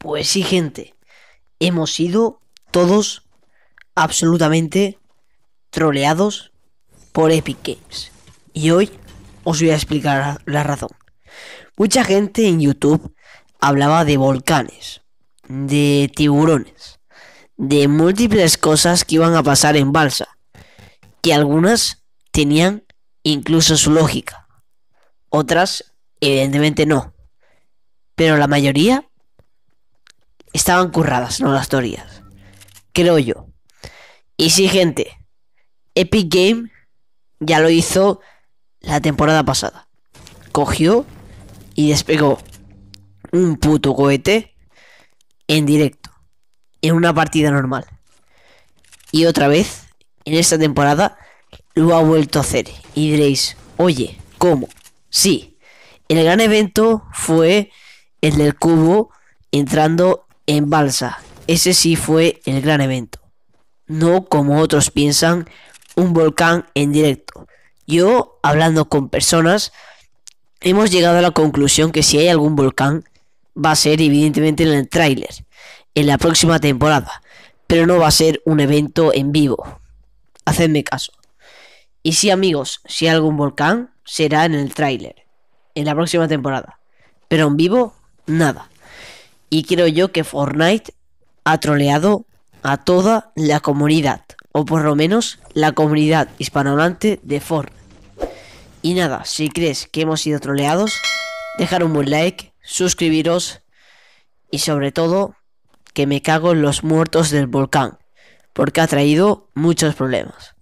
Pues sí, gente. Hemos sido todos absolutamente troleados por Epic Games. Y hoy os voy a explicar la razón. Mucha gente en YouTube hablaba de volcanes, de tiburones, de múltiples cosas que iban a pasar en balsa, que algunas tenían incluso su lógica, otras evidentemente no, pero la mayoría estaban curradas, no las teorías. Creo yo. Y sí, gente. Epic Game ya lo hizo la temporada pasada. Cogió y despegó un puto cohete en directo. En una partida normal. Y otra vez, en esta temporada, lo ha vuelto a hacer. Y diréis, oye, ¿cómo? Sí. El gran evento fue el del cubo entrando en balsa. Ese sí fue el gran evento. No como otros piensan, un volcán en directo. Yo, hablando con personas, hemos llegado a la conclusión que si hay algún volcán, va a ser evidentemente en el tráiler, en la próxima temporada, pero no va a ser un evento en vivo. Hacedme caso. Y sí, amigos, si hay algún volcán, será en el tráiler, en la próxima temporada, pero en vivo, nada. Y creo yo que Fortnite ha troleado a toda la comunidad, o por lo menos la comunidad hispanohablante de Fortnite. Y nada, si crees que hemos sido troleados, dejar un buen like, suscribiros y sobre todo que me cago en los muertos del volcán, porque ha traído muchos problemas.